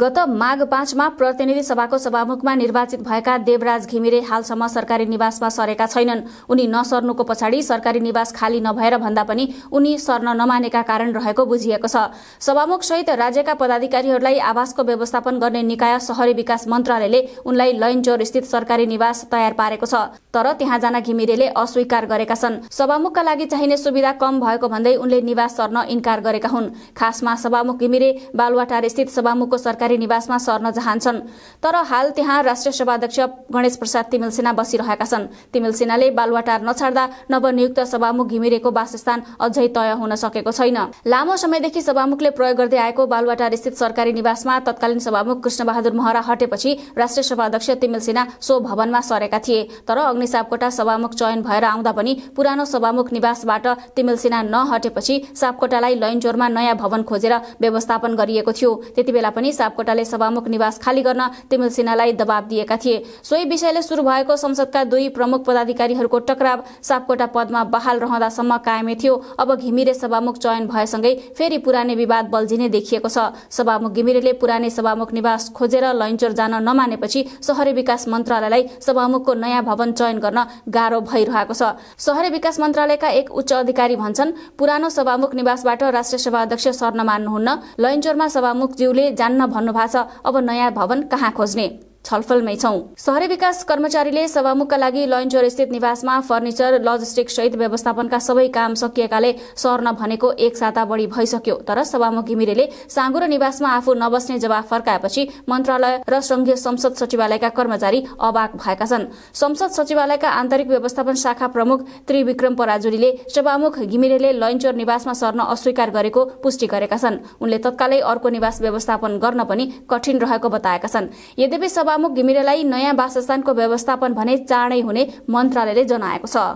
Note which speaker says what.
Speaker 1: गत माघ पाँचमा प्रतिनिधि सभाको सभामुखमा निर्वाचित भएका देवराज घिमिरे हालसम्म सरकारी निवासमा सरेका छैनन् उनी नसर्नुको पछाडि सरकारी निवास खाली नभएर भन्दा पनि उनी सर्न नमानेका कारण रहेको बुझिएको छ सभामुख सहित राज्यका पदाधिकारीहरूलाई आवासको व्यवस्थापन गर्ने निकाय शहरी विकास मन्त्रालयले उनलाई लैनचोर स्थित सरकारी निवास तयार पारेको छ तर त्यहाँ जान घिमिरेले अस्वीकार गरेका छन् सभामुखका लागि चाहिने सुविधा कम भएको भन्दै उनले निवास सर्न इन्कार गरेका हुन् खासमा सभामुख घिमिरे बालुवाटार स्थित सभामुखको सरकार सरकारी निवासमा सर्न चाहन्छन् तर हाल त्यहाँ राष्ट्रिय सभाध्यक्ष गणेश प्रसाद तिमिल सिन्हा बसिरहेका छन् तिमिल सिन्हाले बालुवाटार नछाड्दा नवनियुक्त सभामुख घिमिरेको वासस्थान अझै तय हुन सकेको छैन लामो समयदेखि सभामुखले प्रयोग गर्दै आएको बालुवाटार स्थित सरकारी निवासमा तत्कालीन सभामुख कृष्णबहादुर महरा हटेपछि राष्ट्रिय सभाध्यक्ष तिमिल सिन्हा सो भवनमा सरेका थिए तर अग्निसापकोटा सभामुख चयन भएर आउँदा पनि पुरानो सभामुख निवासबाट तिमिल सिन्हा नहटेपछि सापकोटालाई लैनजोरमा नयाँ भवन खोजेर व्यवस्थापन गरिएको थियो त्यति बेला पनि साप सापकोटाले सभामुख निवास खाली गर्न तिमिल सिन्हालाई दबाव दिएका थिए सोही विषयले सुरु भएको संसदका दुई प्रमुख पदाधिकारीहरूको टक्राव सापकोटा पदमा बहाल रहँदासम्म कायमै थियो अब घिमिरे सभामुख चयन भएसँगै फेरि पुरानै विवाद बल्झिने देखिएको छ सभामुख घिमिरेले पुरानै सभामुख निवास खोजेर लैन्चोर जान नमानेपछि सहरी विकास मन्त्रालयलाई सभामुखको नयाँ भवन चयन गर्न गाह्रो भइरहेको छ सहरी विकास मन्त्रालयका एक उच्च अधिकारी भन्छन् पुरानो सभामुख निवासबाट राष्ट्रिय सभा अध्यक्ष सर्न मान्नुहुन्न लैन्चोरमा सभामुख ज्यूले जान्न भन्नुभएको छ अब नयाँ भवन कहाँ खोज्ने छलफलमै छौं शहरी विकास कर्मचारीले सभामुखका लागि लन्चोर स्थित निवासमा फर्निचर लजिस्टिक सहित व्यवस्थापनका सबै काम सकिएकाले सर्न भनेको एक साता बढी भइसक्यो तर सभामुख घिमिरेले साँगुरो निवासमा आफू नबस्ने जवाफ फर्काएपछि मन्त्रालय र संघीय संसद सचिवालयका कर्मचारी अवाक भएका छन् संसद सचिवालयका आन्तरिक व्यवस्थापन शाखा प्रमुख त्रिविक्रम पराजुलीले सभामुख घिमिरेले लयनचोर निवासमा सर्न अस्वीकार गरेको पुष्टि गरेका छन् उनले तत्कालै अर्को निवास व्यवस्थापन गर्न पनि कठिन रहेको बताएका छन् यद्यपि सभामुख घिमिरेलाई नयाँ वासस्थानको व्यवस्थापन भने चाँडै हुने मन्त्रालयले जनाएको छ